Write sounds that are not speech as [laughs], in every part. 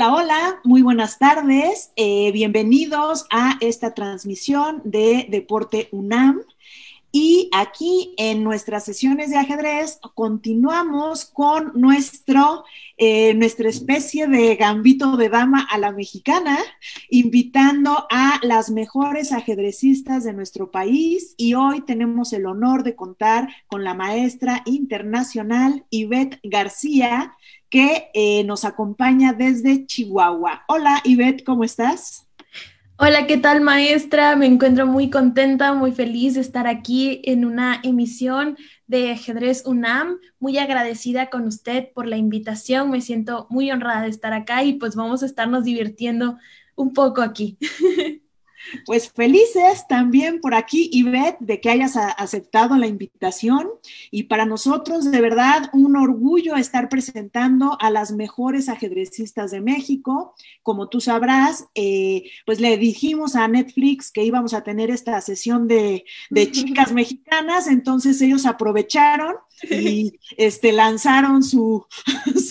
Hola, hola, muy buenas tardes. Eh, bienvenidos a esta transmisión de Deporte UNAM. Y aquí en nuestras sesiones de ajedrez continuamos con nuestro, eh, nuestra especie de gambito de dama a la mexicana, invitando a las mejores ajedrecistas de nuestro país. Y hoy tenemos el honor de contar con la maestra internacional Ivette García, que eh, nos acompaña desde Chihuahua. Hola, Ivette, ¿cómo estás? Hola, ¿qué tal maestra? Me encuentro muy contenta, muy feliz de estar aquí en una emisión de ajedrez UNAM. Muy agradecida con usted por la invitación. Me siento muy honrada de estar acá y pues vamos a estarnos divirtiendo un poco aquí. [laughs] Pues felices también por aquí, Ivette, de que hayas aceptado la invitación. Y para nosotros, de verdad, un orgullo estar presentando a las mejores ajedrecistas de México. Como tú sabrás, eh, pues le dijimos a Netflix que íbamos a tener esta sesión de, de [laughs] chicas mexicanas, entonces ellos aprovecharon y este, lanzaron [laughs] su,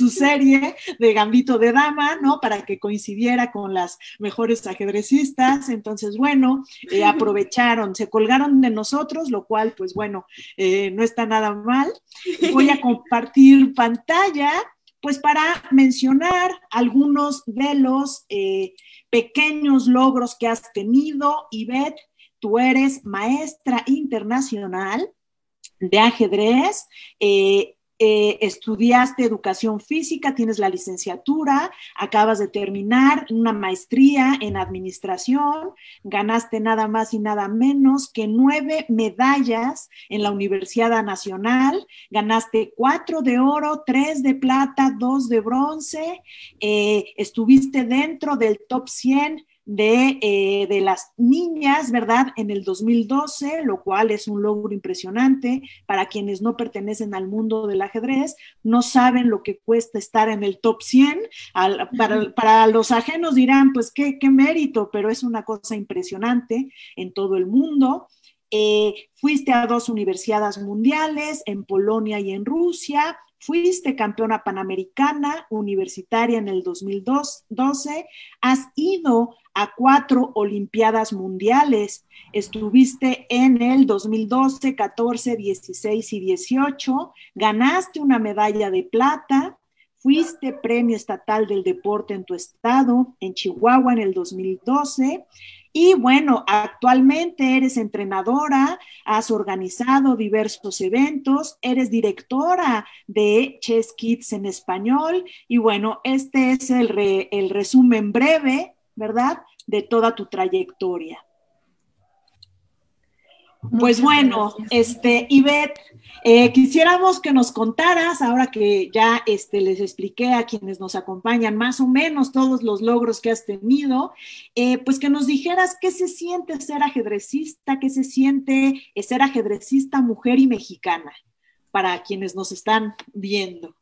serie de Gambito de Dama, ¿no? Para que coincidiera con las mejores ajedrecistas. Entonces, bueno, eh, [laughs] aprovecharon, se colgaron de nosotros, lo cual, pues bueno, eh, no está nada mal. Voy a compartir pantalla, pues para mencionar algunos de los eh, pequeños logros que has tenido, Ivette. Tú eres maestra internacional, de ajedrez. Eh, eh, estudiaste educación física, tienes la licenciatura, acabas de terminar una maestría en administración, ganaste nada más y nada menos que nueve medallas en la Universidad Nacional, ganaste cuatro de oro, tres de plata, dos de bronce, eh, estuviste dentro del top 100 de, eh, de, las niñas, ¿verdad? En el 2012, lo cual es un logro impresionante para quienes no pertenecen al mundo del ajedrez, no saben lo que cuesta estar en el top 100. para, los ajenos dirán, pues qué, mérito, pero es una cosa impresionante en todo el mundo. Eh, fuiste a dos universidades mundiales, en Polonia y en Rusia, Fuiste campeona panamericana universitaria en el 2012. Has ido a cuatro Olimpiadas Mundiales. Estuviste en el 2012, 14, 16 y 18. Ganaste una medalla de plata. Fuiste premio estatal del deporte en tu estado, en Chihuahua en el 2012. Y bueno, actualmente eres entrenadora, has organizado diversos eventos, eres directora de Chess Kids en español. Y bueno, este es el, el resumen breve, ¿verdad? De toda tu trayectoria. Pues bueno, este, Ivette, eh, quisiéramos que nos contaras, ahora que ya este, les expliqué a quienes nos acompañan más o menos todos los logros que has tenido, eh, pues que nos dijeras qué se siente ser ajedrecista, qué se siente ser ajedrecista mujer y mexicana, para quienes nos están viendo.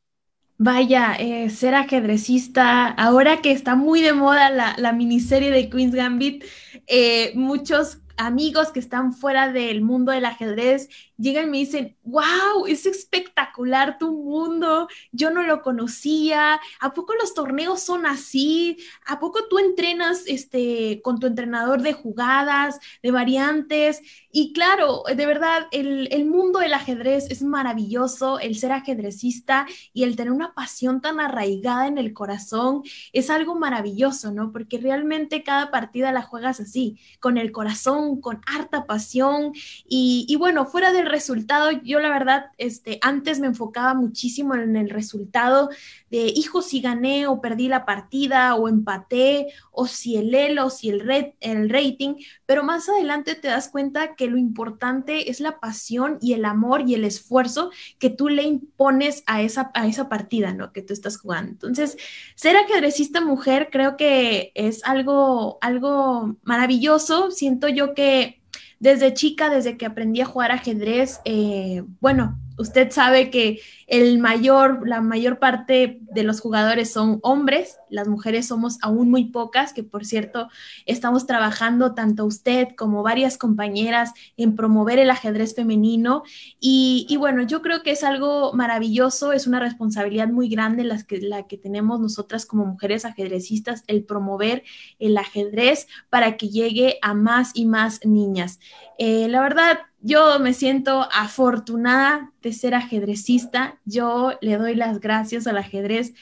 Vaya, eh, ser ajedrecista, ahora que está muy de moda la, la miniserie de Queen's Gambit, eh, muchos amigos que están fuera del mundo del ajedrez llegan y me dicen, wow, es espectacular tu mundo, yo no lo conocía, ¿a poco los torneos son así? ¿A poco tú entrenas este, con tu entrenador de jugadas, de variantes? Y claro, de verdad, el, el mundo del ajedrez es maravilloso, el ser ajedrecista y el tener una pasión tan arraigada en el corazón es algo maravilloso, ¿no? Porque realmente cada partida la juegas sí, con el corazón, con harta pasión. Y, bueno, fuera del resultado, yo la verdad, este, antes me enfocaba muchísimo en el resultado de, hijo, si gané o perdí la partida o empaté, o si el elo, si el, red, el rating, pero más adelante te das cuenta que lo importante es la pasión y el amor y el esfuerzo que tú le impones a esa, a esa partida, ¿no? Que tú estás jugando. Entonces, ser ajedrecista mujer creo que es algo, algo maravilloso. Siento yo que desde chica, desde que aprendí a jugar ajedrez, eh, bueno, usted sabe que el mayor, la mayor parte de los jugadores son hombres, las mujeres somos aún muy pocas, que por cierto estamos trabajando tanto usted como varias compañeras en promover el ajedrez femenino y, bueno, yo creo que es algo maravilloso, es una responsabilidad muy grande que, la que tenemos nosotras como mujeres ajedrecistas, el promover el ajedrez para que llegue a más y más niñas. Eh, la verdad, yo me siento afortunada de ser ajedrecista. Yo le doy las gracias al ajedrez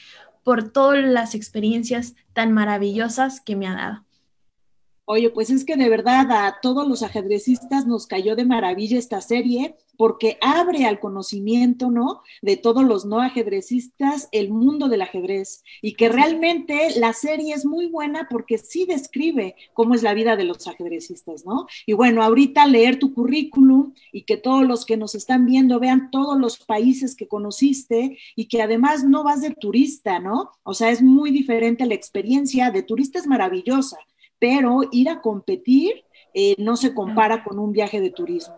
por todas las experiencias tan maravillosas que me ha dado. Oye, pues es que de verdad a todos los ajedrecistas nos cayó de maravilla esta serie porque abre al conocimiento, ¿no? De todos los no ajedrecistas el mundo del ajedrez y que realmente la serie es muy buena porque sí describe cómo es la vida de los ajedrecistas, ¿no? Y bueno, ahorita leer tu currículum y que todos los que nos están viendo vean todos los países que conociste y que además no vas de turista, ¿no? O sea, es muy diferente la experiencia de turista es maravillosa, pero ir a competir eh, no se compara con un viaje de turismo.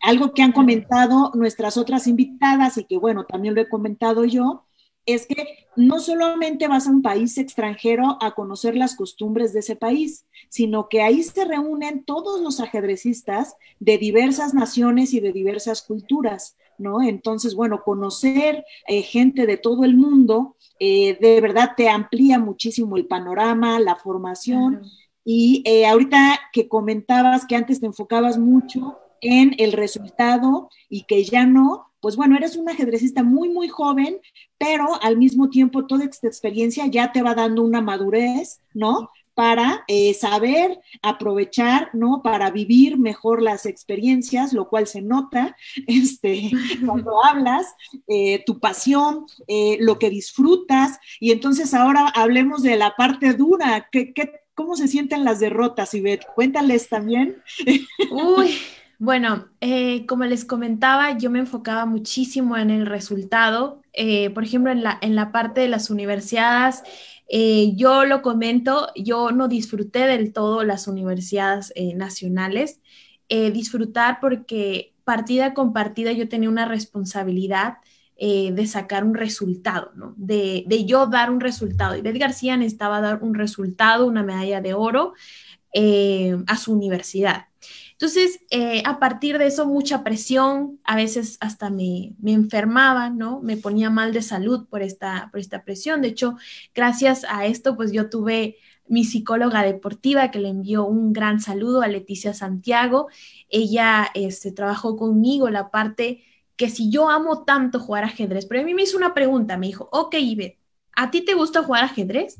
Algo que han comentado nuestras otras invitadas y que bueno, también lo he comentado yo, es que no solamente vas a un país extranjero a conocer las costumbres de ese país, sino que ahí se reúnen todos los ajedrecistas de diversas naciones y de diversas culturas, ¿no? Entonces, bueno, conocer eh, gente de todo el mundo eh, de verdad te amplía muchísimo el panorama, la formación. Y eh, ahorita que comentabas que antes te enfocabas mucho en el resultado y que ya no, pues bueno, eres un ajedrecista muy, muy joven, pero al mismo tiempo toda esta experiencia ya te va dando una madurez, ¿no? Para eh, saber aprovechar, ¿no? Para vivir mejor las experiencias, lo cual se nota [laughs] este, [laughs] cuando hablas, eh, tu pasión, eh, lo que disfrutas. Y entonces ahora hablemos de la parte dura. ¿Qué, cómo se sienten las derrotas, Ivette? Cuéntales también. Uy. Bueno, eh, como les comentaba, yo me enfocaba muchísimo en el resultado. Eh, por ejemplo, en la, parte de las universidades, eh, yo lo comento, yo no disfruté del todo las universidades nacionales. disfrutar porque partida con partida yo tenía una responsabilidad de sacar un resultado, ¿no? De, yo dar un resultado. Y Beth García necesitaba dar un resultado, una medalla de oro a su universidad. Entonces, eh, a partir de eso, mucha presión, a veces hasta me, enfermaba, ¿no? Me ponía mal de salud por esta, por esta presión. De hecho, gracias a esto, pues yo tuve mi psicóloga deportiva, que le envió un gran saludo a Leticia Santiago. Ella este, trabajó conmigo la parte que si yo amo tanto jugar ajedrez, pero a mí me hizo una pregunta, me dijo, ok, Ivet, ¿a ti te gusta jugar ajedrez?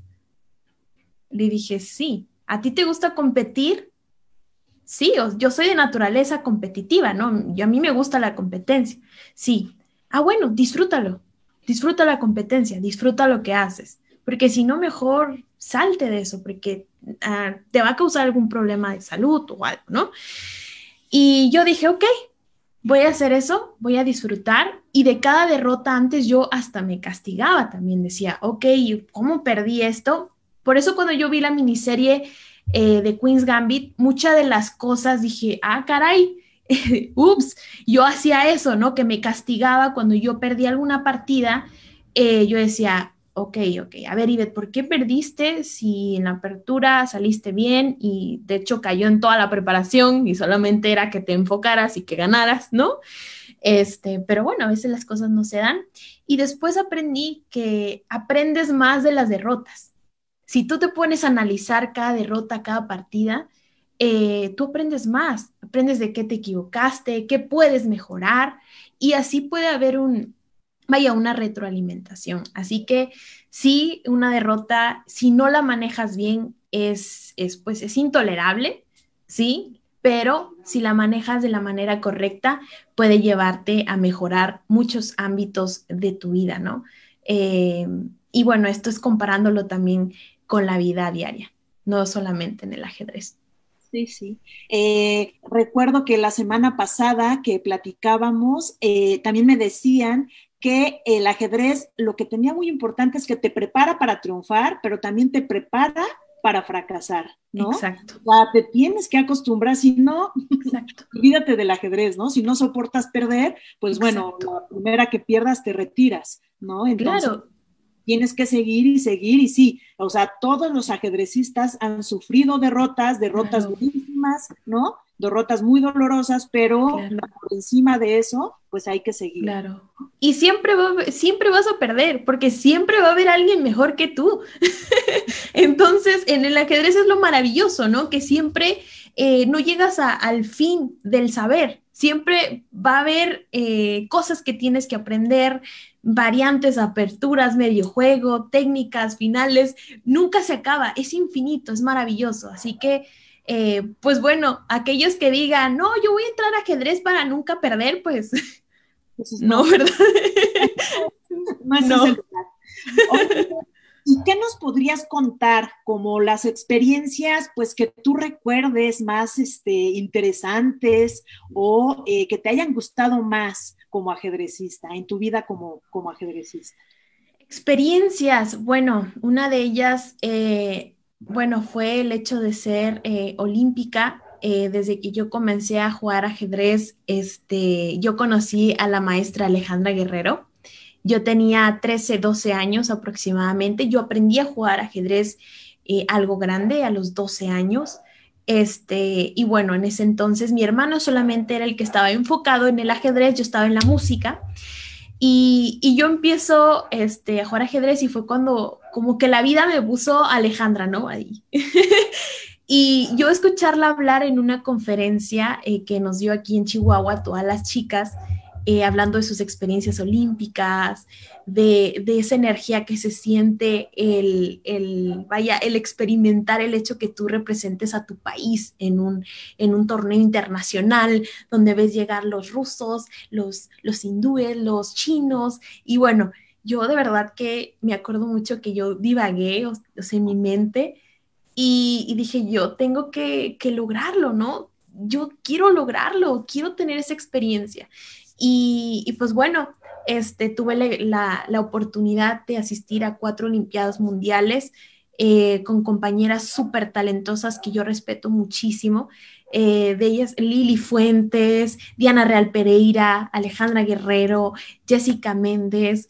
Le dije, sí. ¿A ti te gusta competir? sí, yo soy de naturaleza competitiva, ¿no? Y a mí me gusta la competencia, sí. Ah, bueno, disfrútalo, disfruta la competencia, disfruta lo que haces, porque si no, mejor salte de eso, porque ah, te va a causar algún problema de salud o algo, ¿no? Y yo dije, ok, voy a hacer eso, voy a disfrutar. Y de cada derrota antes yo hasta me castigaba también, decía, ok, ¿cómo perdí esto? Por eso cuando yo vi la miniserie eh, de Queen's Gambit, muchas de las cosas dije, ah, caray, [laughs] ups, yo hacía eso, ¿no? Que me castigaba cuando yo perdí alguna partida, eh, yo decía, ok, ok, a ver, Ivette, ¿por qué perdiste si en la apertura saliste bien y de hecho cayó en toda la preparación y solamente era que te enfocaras y que ganaras, ¿no? Este, pero bueno, a veces las cosas no se dan. Y después aprendí que aprendes más de las derrotas si tú te pones a analizar cada derrota, cada partida, eh, tú aprendes más, aprendes de qué te equivocaste, qué puedes mejorar y así puede haber un, vaya, una retroalimentación. Así que sí, una derrota, si no la manejas bien, es, pues, es intolerable, ¿sí? Pero si la manejas de la manera correcta, puede llevarte a mejorar muchos ámbitos de tu vida, ¿no? Eh, y bueno, esto es comparándolo también con la vida diaria, no solamente en el ajedrez. Sí, sí. Eh, recuerdo que la semana pasada que platicábamos, eh, también me decían que el ajedrez lo que tenía muy importante es que te prepara para triunfar, pero también te prepara para fracasar, ¿no? Exacto. O sea, te tienes que acostumbrar, si no, [laughs] olvídate del ajedrez, ¿no? Si no soportas perder, pues bueno, la primera que pierdas te retiras, ¿no? claro tienes que seguir y seguir y sí, o sea, todos los ajedrecistas han sufrido derrotas, derrotas durísimas, ¿no? derrotas muy dolorosas, pero por encima de eso, pues hay que seguir. Claro. Y siempre, siempre vas a perder, porque siempre va a haber alguien mejor que tú. [laughs] Entonces, en el ajedrez es lo maravilloso, ¿no? Que siempre eh, no llegas al fin del saber, Siempre va a haber eh, cosas que tienes que aprender, variantes, aperturas, medio juego, técnicas, finales. Nunca se acaba, es infinito, es maravilloso. Así que, eh, pues bueno, aquellos que digan, no, yo voy a entrar a ajedrez para nunca perder, pues, pues [laughs] no, ¿verdad? [laughs] no. ¿Y qué nos podrías contar como las experiencias, pues que tú recuerdes más este, interesantes o eh, que te hayan gustado más como ajedrecista, en tu vida como, como ajedrecista? Experiencias, bueno, una de ellas, eh, bueno, fue el hecho de ser eh, olímpica. desde que yo comencé a jugar ajedrez, este, yo conocí a la maestra Alejandra Guerrero yo tenía 13, 12 años aproximadamente. Yo aprendí a jugar ajedrez eh, algo grande a los 12 años. Este, y bueno, en ese entonces mi hermano solamente era el que estaba enfocado en el ajedrez, yo estaba en la música. Y, yo empiezo este, a jugar ajedrez y fue cuando como que la vida me puso Alejandra, ¿no? Ahí. [laughs] y yo escucharla hablar en una conferencia eh, que nos dio aquí en Chihuahua, todas las chicas, eh, hablando de sus experiencias olímpicas, de, esa energía que se siente el, el, vaya, el experimentar el hecho que tú representes a tu país en un, en un torneo internacional donde ves llegar los rusos, los, los hindúes, los chinos y bueno. Yo de verdad que me acuerdo mucho que yo divagué, en mi mente, y, dije, yo tengo que, que, lograrlo, ¿no? Yo quiero lograrlo, quiero tener esa experiencia. Y, pues bueno, este, tuve la, la, oportunidad de asistir a cuatro Olimpiadas Mundiales eh, con compañeras súper talentosas que yo respeto muchísimo. Eh, de ellas Lili Fuentes, Diana Real Pereira, Alejandra Guerrero, Jessica Méndez,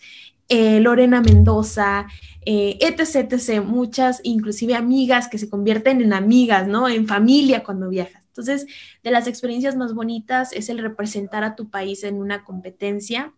eh, Lorena Mendoza, etc, etc, muchas, inclusive amigas que se convierten en amigas, ¿no? En familia cuando viajas. Entonces, de las experiencias más bonitas es el representar a tu país en una competencia,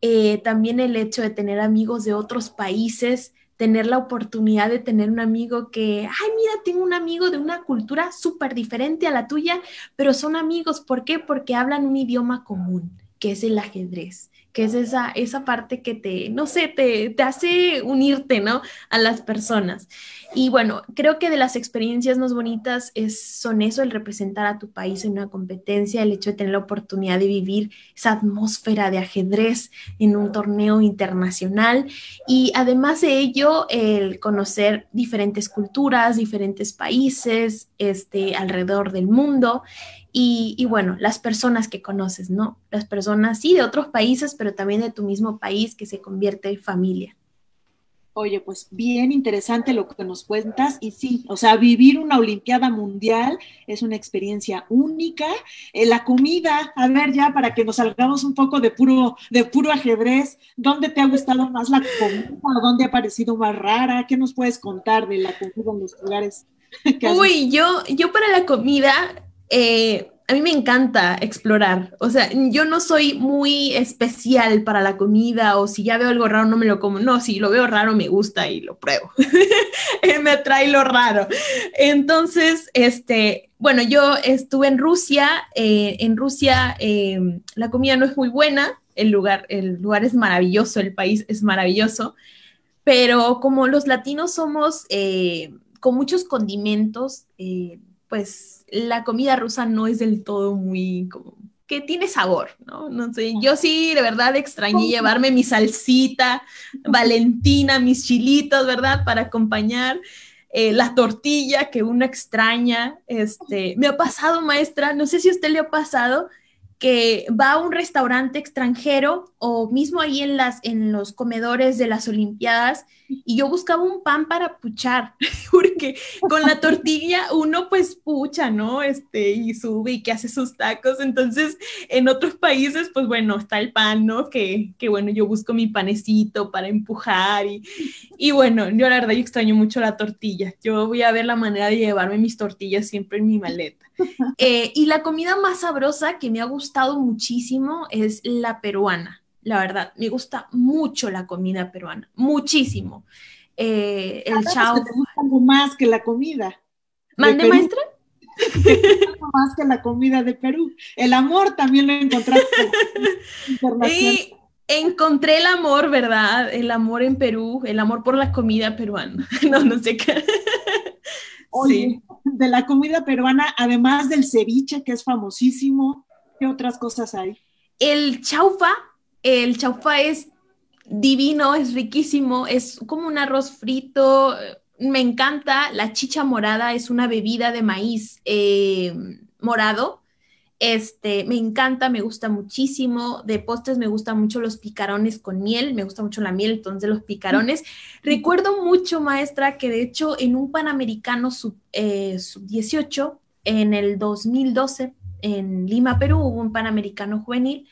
eh, también el hecho de tener amigos de otros países, tener la oportunidad de tener un amigo que, ay, mira, tengo un amigo de una cultura súper diferente a la tuya, pero son amigos, ¿por qué? Porque hablan un idioma común, que es el ajedrez que es esa, esa parte que te, no sé, te, te hace unirte, ¿no? A las personas. Y bueno, creo que de las experiencias más bonitas es, son eso, el representar a tu país en una competencia, el hecho de tener la oportunidad de vivir esa atmósfera de ajedrez en un torneo internacional y además de ello, el conocer diferentes culturas, diferentes países este, alrededor del mundo y, bueno, las personas que conoces, ¿no? Las personas, sí, de otros países, pero también de tu mismo país que se convierte en familia. Oye, pues bien interesante lo que nos cuentas y sí, o sea, vivir una Olimpiada Mundial es una experiencia única. Eh, la comida, a ver ya, para que nos salgamos un poco de puro, de puro ajedrez, ¿dónde te ha gustado más la comida? ¿Dónde ha parecido más rara? ¿Qué nos puedes contar de la comida en los lugares? Uy, yo, yo para la comida eh, a mí me encanta explorar. O sea, yo no soy muy especial para la comida o si ya veo algo raro no me lo como. No, si lo veo raro me gusta y lo pruebo. [laughs] me atrae lo raro. Entonces, este, bueno, yo estuve en Rusia. Eh, en Rusia em, la comida no es muy buena. El lugar, el lugar es maravilloso, el país es maravilloso. Pero como los latinos somos eh, con muchos condimentos, pues la comida rusa no es del todo muy como que tiene sabor, ¿no? No sé, yo sí de verdad extrañé llevarme mi salsita, Valentina, mis chilitos, ¿verdad? Para acompañar eh, la tortilla que uno extraña. Este, me ha pasado, maestra, no sé si a usted le ha pasado que va a un restaurante extranjero o mismo ahí en las en los comedores de las olimpiadas y yo buscaba un pan para puchar, [laughs] porque con la tortilla uno pues pucha, ¿no? Este, y sube y que hace sus tacos. Entonces, en otros países, pues bueno, está el pan, ¿no? Que, bueno, yo busco mi panecito para empujar y, bueno, yo la verdad yo extraño mucho la tortilla. Yo voy a ver la manera de llevarme mis tortillas siempre en mi maleta. Eh, y la comida más sabrosa que me ha gustado muchísimo es la peruana la verdad. Me gusta mucho la comida peruana, muchísimo. Eh, el chao. Te gusta más que la comida. ¿Mande, maestra? [laughs] más que la comida de Perú. El amor también lo encontraste. [laughs] sí, encontré el amor, ¿verdad? El amor en Perú, el amor por la comida peruana. [laughs] No, no sé qué. de la comida peruana, además del ceviche, que es famosísimo, ¿qué otras cosas hay? El chaufa el chaufa es divino, es riquísimo, es como un arroz frito, me encanta. La chicha morada es una bebida de maíz eh, morado. Este, me encanta, me gusta muchísimo. De postres me gustan mucho los picarones con miel, me gusta mucho la miel, entonces los picarones. Mm. Recuerdo mucho, maestra, que de hecho en un Panamericano sub, eh, sub 18, en el 2012, en Lima, Perú, hubo un Panamericano juvenil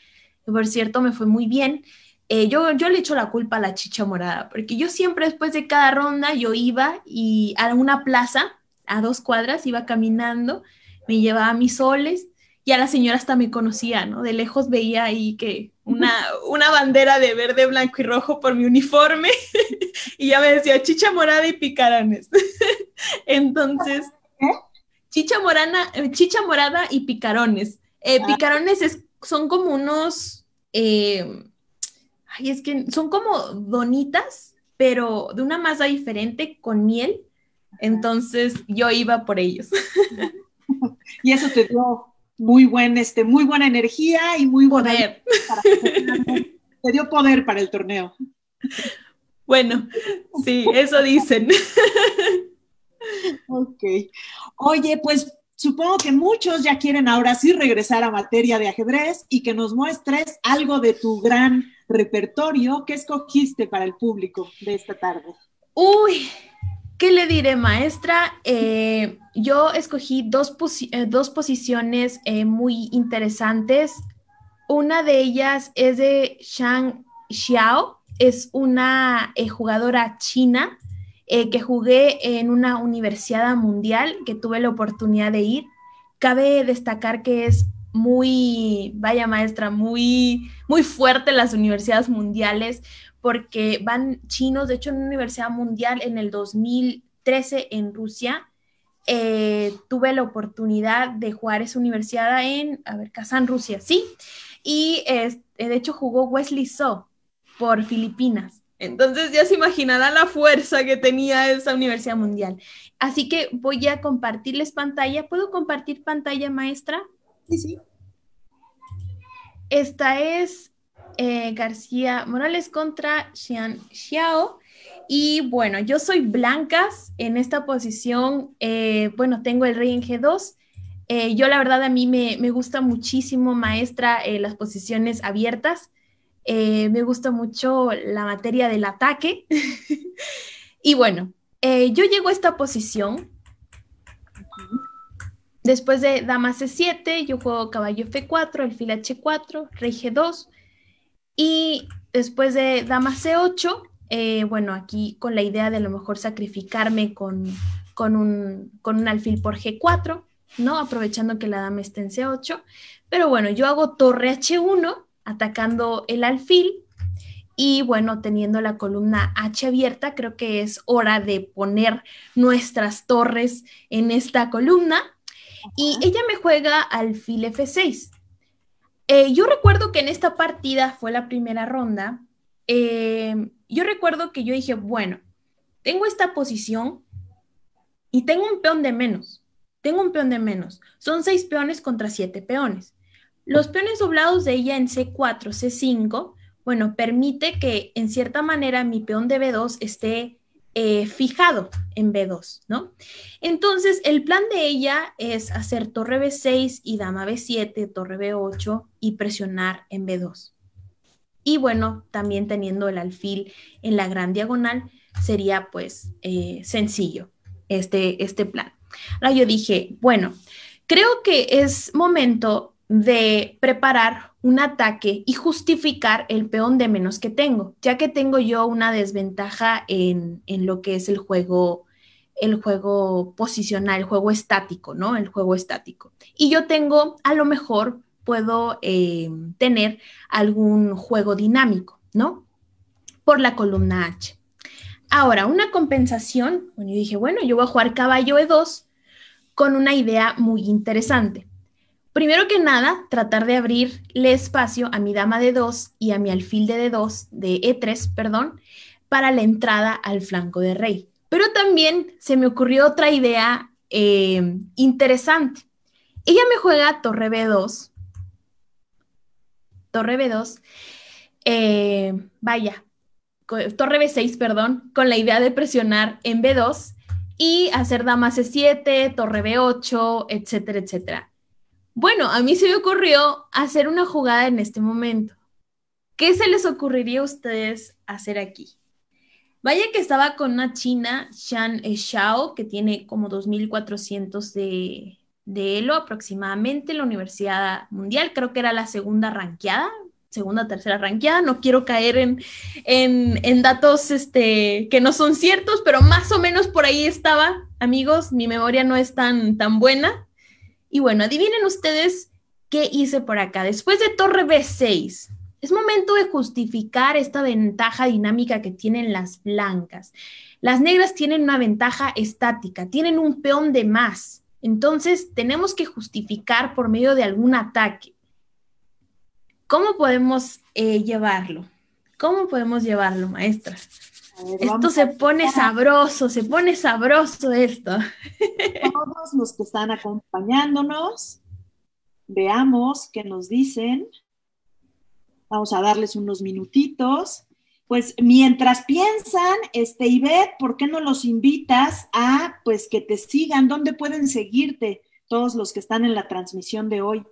por cierto me fue muy bien. Eh, yo, yo le echo la culpa a la chicha morada, porque yo siempre después de cada ronda yo iba y a una plaza, a dos cuadras, iba caminando, me llevaba mis soles y a la señora hasta me conocía, ¿no? De lejos veía ahí que una, [laughs] una bandera de verde, blanco y rojo por mi uniforme [laughs] y ya me decía chicha morada y picarones. [laughs] Entonces, chicha, morana, eh, chicha morada y picarones. Eh, ah. picarones son como unos eh, ay, es que son como donitas, pero de una masa diferente con miel. Entonces yo iba por ellos. [laughs] Y eso te dio muy este, muy buena energía y muy poder. Buena, [laughs] te dio poder para el torneo. Bueno, sí, eso dicen. [laughs] Ok. Oye, pues supongo que muchos ya quieren ahora sí regresar a materia de ajedrez y que nos muestres algo de tu gran repertorio. que escogiste para el público de esta tarde? Uy, ¿qué le diré, maestra? Eh, yo escogí dos, eh, posiciones eh, muy interesantes. Una de ellas es de Shang Xiao, es una jugadora china eh, que jugué en una universidad mundial que tuve la oportunidad de ir. Cabe destacar que es muy, vaya maestra, muy, muy fuerte las universidades mundiales porque van chinos, de hecho en una universidad mundial en el 2013 en Rusia, eh, tuve la oportunidad de jugar esa universidad en, a ver, Kazán, Rusia, sí, y este, de hecho jugó Wesley So por Filipinas. Entonces ya se imaginará la fuerza que tenía esa universidad mundial. Así que voy a compartirles pantalla. ¿Puedo compartir pantalla, maestra? Sí, sí. Esta es eh, García Morales contra Xian Xiao. Y bueno, yo soy blancas en esta posición. Eh, bueno, tengo el rey en G2. Eh, yo la verdad a mí me, me gusta muchísimo, maestra, las posiciones abiertas. Eh, me gusta mucho la materia del ataque. [laughs] y bueno, eh, yo llego a esta posición. Después de dama c7, yo juego caballo f4, alfil h4, rey g2. Y después de dama c8, eh, bueno, aquí con la idea de a lo mejor sacrificarme con, un, con un alfil por g4, ¿no? Aprovechando que la dama está en c8. Pero bueno, yo hago torre h1 atacando el alfil. Y bueno, teniendo la columna H abierta, creo que es hora de poner nuestras torres en esta columna. Y ella me juega alfil F6. Eh, yo recuerdo que en esta partida fue la primera ronda. Eh, yo recuerdo que yo dije, bueno, tengo esta posición y tengo un peón de menos. Tengo un peón de menos. Son seis peones contra siete peones. Los peones doblados de ella en C4, C5, bueno, permite que en cierta manera mi peón de B2 esté eh, fijado en B2, ¿no? Entonces, el plan de ella es hacer torre B6 y dama B7, torre B8 y presionar en B2. Y bueno, también teniendo el alfil en la gran diagonal, sería pues eh, sencillo este, este plan. Ahora yo dije, bueno, creo que es momento de preparar un ataque y justificar el peón de menos que tengo, ya que tengo yo una desventaja en, lo que es el juego el juego posicional, el juego estático, ¿no? El juego estático. Y yo tengo, a lo mejor, puedo eh, tener algún juego dinámico, ¿no? Por la columna H. Ahora, una compensación, bueno, yo dije, bueno, yo voy a jugar caballo E2 con una idea muy interesante. Primero que nada, tratar de abrirle espacio a mi dama de 2 y a mi alfil de D2, de E3, perdón, para la entrada al flanco de rey. Pero también se me ocurrió otra idea eh, interesante. Ella me juega torre B2, torre B2, eh, vaya, torre B6, perdón, con la idea de presionar en B2 y hacer dama C7, torre B8, etcétera, etcétera. Bueno, a mí se me ocurrió hacer una jugada en este momento. ¿Qué se les ocurriría a ustedes hacer aquí? Vaya que estaba con una china, Shan Xiao, que tiene como 2.400 de, de ELO aproximadamente en la Universidad Mundial. Creo que era la segunda ranqueada, segunda, tercera ranqueada. No quiero caer en, en, en, datos este, que no son ciertos, pero más o menos por ahí estaba. Amigos, mi memoria no es tan, tan buena. Y bueno, adivinen ustedes qué hice por acá. Después de torre B6, es momento de justificar esta ventaja dinámica que tienen las blancas. Las negras tienen una ventaja estática, tienen un peón de más. Entonces, tenemos que justificar por medio de algún ataque. ¿Cómo podemos eh, llevarlo? ¿Cómo podemos llevarlo, maestras? esto se pone sabroso, se pone sabroso esto. Todos los que están acompañándonos, veamos qué nos dicen. Vamos a darles unos minutitos. Pues mientras piensan, este ¿por qué no los invitas a pues que te sigan? ¿Dónde pueden seguirte todos los que están en la transmisión de hoy?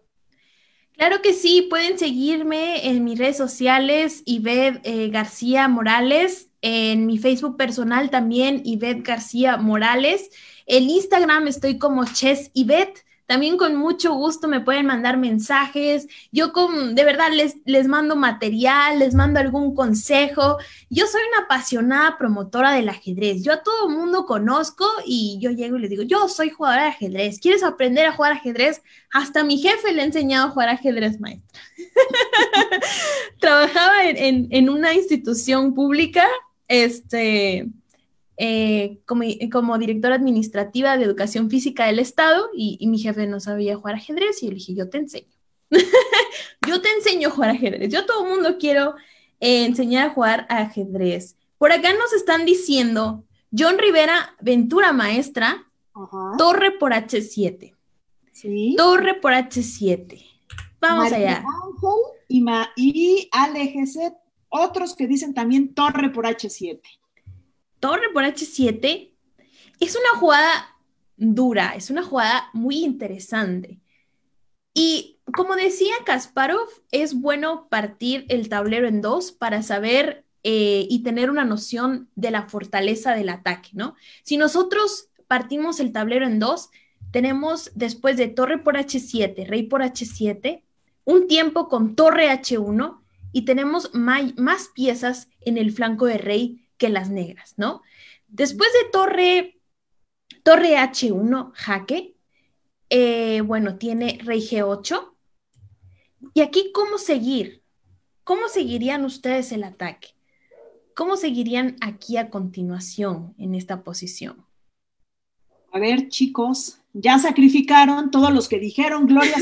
Claro que sí, pueden seguirme en mis redes sociales, Ivette eh, García Morales, en mi Facebook personal también, Ivette García Morales. En Instagram estoy como Chess Ivette. También con mucho gusto me pueden mandar mensajes. Yo con, de verdad les, les mando material, les mando algún consejo. Yo soy una apasionada promotora del ajedrez. Yo a todo el mundo conozco y yo llego y les digo, yo soy jugadora de ajedrez. ¿Quieres aprender a jugar ajedrez? Hasta mi jefe le ha enseñado a jugar ajedrez, maestra. [laughs] Trabajaba en una institución pública este, eh, como, directora administrativa de educación física del Estado y, mi jefe no sabía jugar ajedrez y yo le dije, yo te enseño. [laughs] yo te enseño a jugar ajedrez. Yo todo el mundo quiero eh, enseñar a jugar ajedrez. Por acá nos están diciendo John Rivera, Ventura Maestra, Torre por H7. Torre por H7. Vamos allá. y, Ma y Ale otros que dicen también torre por H7. Torre por H7 es una jugada dura, es una jugada muy interesante. Y como decía Kasparov, es bueno partir el tablero en dos para saber eh, y tener una noción de la fortaleza del ataque, ¿no? Si nosotros partimos el tablero en dos, tenemos después de torre por H7, rey por H7, un tiempo con torre H1 y tenemos más piezas en el flanco de rey que las negras, ¿no? Después de torre, torre H1, jaque, eh, bueno, tiene rey G8. Y aquí, ¿cómo seguir? ¿Cómo seguirían ustedes el ataque? ¿Cómo seguirían aquí a continuación en esta posición? A ver, chicos, ya sacrificaron todos los que dijeron Gloria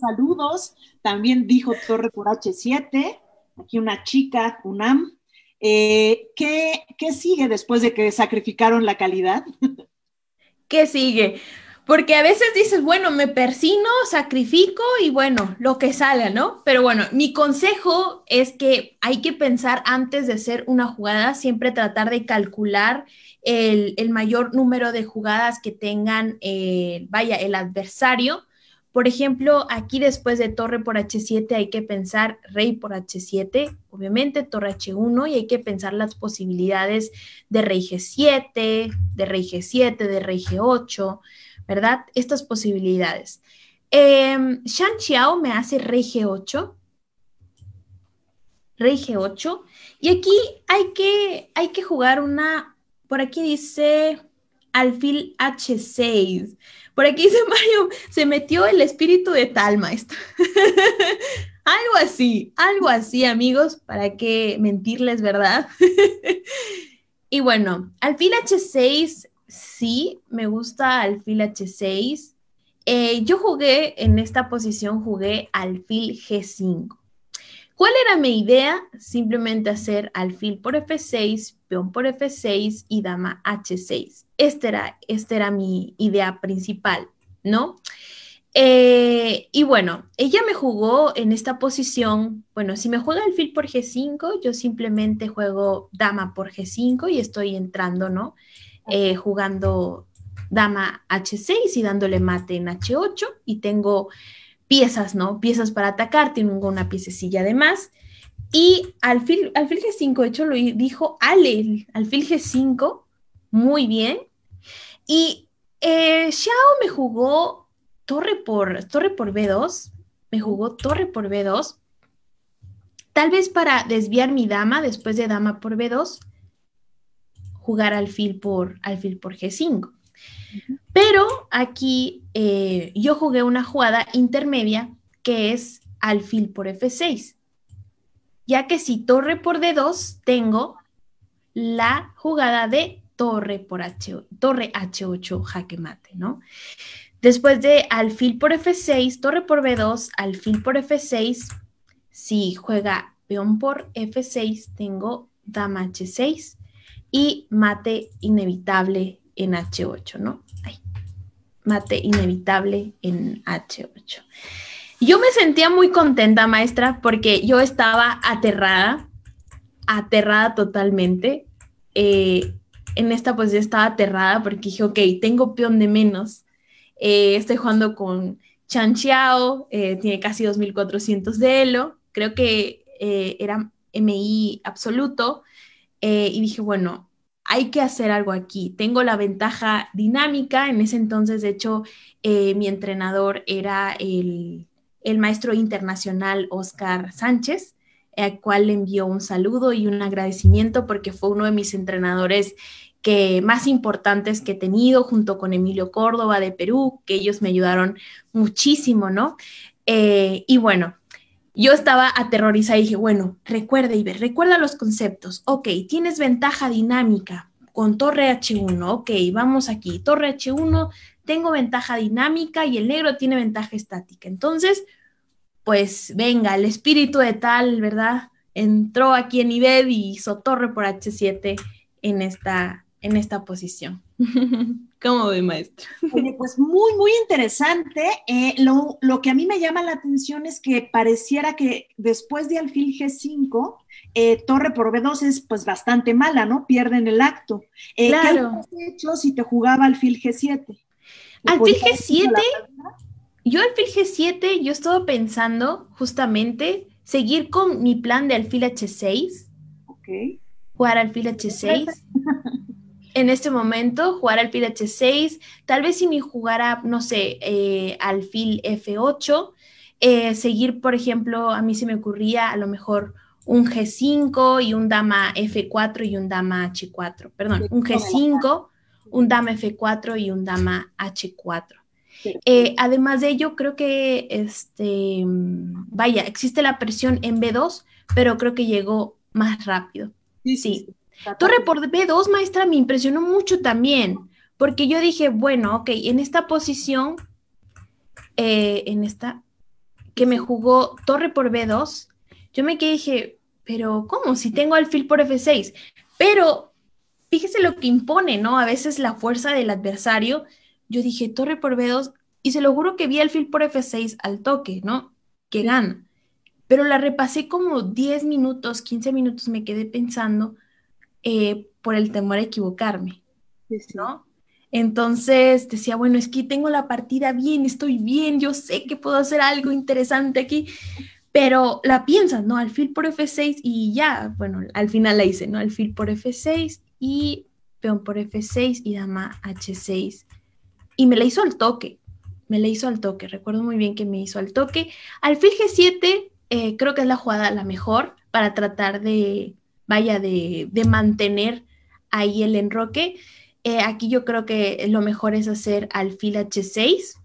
saludos. También dijo Torre por H7, aquí una chica, UNAM. Eh, ¿qué, ¿Qué sigue después de que sacrificaron la calidad? ¿Qué sigue? Porque a veces dices, bueno, me persino, sacrifico y bueno, lo que salga, ¿no? Pero bueno, mi consejo es que hay que pensar antes de hacer una jugada, siempre tratar de calcular el, mayor número de jugadas que tengan, eh, vaya, el adversario. Por ejemplo, aquí después de torre por H7 hay que pensar rey por H7, obviamente torre H1 y hay que pensar las posibilidades de rey G7, de rey G7, de rey G8. ¿verdad? Estas posibilidades. Em, Shan Xiao me hace rey G8. Rey G8. Y aquí hay que, hay que jugar una, por aquí dice alfil H6. Por aquí dice [laughs] Mario, se metió el espíritu de tal maestro. [laughs] algo así, algo así, amigos, para qué mentirles, ¿verdad? [laughs] y bueno, alfil H6 sí, me gusta alfil H6. Eh, yo jugué en esta posición, jugué alfil G5. ¿Cuál era mi idea? Simplemente hacer alfil por F6, peón por F6 y dama H6. Esta era, este era mi idea principal, ¿no? Eh, y bueno, ella me jugó en esta posición. Bueno, si me juega alfil por G5, yo simplemente juego dama por G5 y estoy entrando, ¿no? Eh, jugando dama H6 y dándole mate en H8 y tengo piezas, ¿no? Piezas para atacar, tengo una piececilla además Y alfil, alfil G5, de hecho lo dijo Ale, alfil G5, muy bien. Y eh, Xiao me jugó torre por, torre por B2, me jugó torre por B2, tal vez para desviar mi dama después de dama por B2, jugar alfil por, alfil por G5. Pero aquí eh, yo jugué una jugada intermedia que es alfil por F6, ya que si torre por D2 tengo la jugada de torre por H, torre H8 jaque mate, ¿no? Después de alfil por F6, torre por B2, alfil por F6, si juega peón por F6 tengo dama H6 y mate inevitable en H8, ¿no? mate inevitable en H8. Yo me sentía muy contenta, maestra, porque yo estaba aterrada, aterrada totalmente. Eh, en esta pues yo estaba aterrada porque dije, ok, tengo peón de menos. Eh, estoy jugando con Chan Xiao, eh, tiene casi 2400 de Elo. Creo que era MI absoluto. Eh, y dije, bueno, hay que hacer algo aquí. Tengo la ventaja dinámica. En ese entonces, de hecho, eh, mi entrenador era el, maestro internacional Oscar Sánchez, al cual le envió un saludo y un agradecimiento porque fue uno de mis entrenadores que más importantes que he tenido junto con Emilio Córdoba de Perú, que ellos me ayudaron muchísimo, ¿no? Eh, y bueno, yo estaba aterrorizada y dije, bueno, recuerda, Iber, recuerda los conceptos. Ok, tienes ventaja dinámica con torre H1. Ok, vamos aquí. Torre H1, tengo ventaja dinámica y el negro tiene ventaja estática. Entonces, pues venga, el espíritu de tal, ¿verdad? Entró aquí en Iber y hizo torre por H7 en esta, en esta posición. [laughs] ¿Cómo ve, maestro. pues muy, muy interesante. Eh, lo, que a mí me llama la atención es que pareciera que después de alfil G5, eh, torre por B2 es pues bastante mala, ¿no? Pierden el acto. Eh, claro. ¿Qué has hecho si te jugaba alfil G7? Alfil G7, yo alfil G7, yo estaba pensando justamente seguir con mi plan de alfil H6. Ok. Jugar alfil H6. [laughs] en este momento, jugar al h 6, tal vez si me jugara, no sé, eh, al fil F8, eh, seguir, por ejemplo, a mí se me ocurría a lo mejor un G5 y un dama F4 y un dama H4, perdón, un G5, un dama F4 y un dama H4. Eh, además de ello, creo que, este, vaya, existe la presión en B2, pero creo que llegó más rápido. Sí, sí. Torre por B2, maestra, me impresionó mucho también, porque yo dije, bueno, ok, en esta posición, eh, en esta, que me jugó Torre por B2, yo me quedé dije, pero ¿cómo? Si tengo alfil por F6, pero fíjese lo que impone, ¿no? A veces la fuerza del adversario, yo dije, Torre por B2, y se lo juro que vi alfil por F6 al toque, ¿no? Que gana. Pero la repasé como 10 minutos, 15 minutos, me quedé pensando eh, por el temor a equivocarme, ¿no? Entonces decía, bueno, es que tengo la partida bien, estoy bien, yo sé que puedo hacer algo interesante aquí, pero la piensa ¿no? Alfil por F6 y ya, bueno, al final la hice, ¿no? Alfil por F6 y peón por F6 y dama H6. Y me la hizo al toque, me la hizo al toque, recuerdo muy bien que me hizo al toque. Alfil G7 eh, creo que es la jugada la mejor para tratar de, vaya, de, de mantener ahí el enroque. Eh, aquí yo creo que lo mejor es hacer alfil H6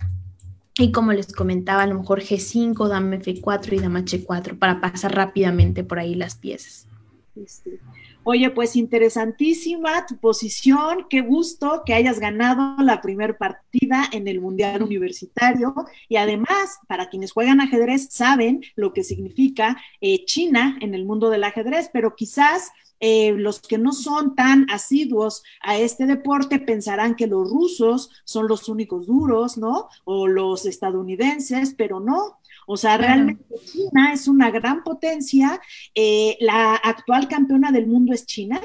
y como les comentaba, a lo mejor G5, dame F4 y dama H4 para pasar rápidamente por ahí las piezas. Este, Oye, pues interesantísima tu posición, qué gusto que hayas ganado la primer partida en el Mundial Universitario y además, para quienes juegan ajedrez, saben lo que significa eh, China en el mundo del ajedrez, pero quizás eh, los que no son tan asiduos a este deporte pensarán que los rusos son los únicos duros, ¿no? O los estadounidenses, pero no, o sea, realmente China es una gran potencia. Eh, la actual campeona del mundo es China.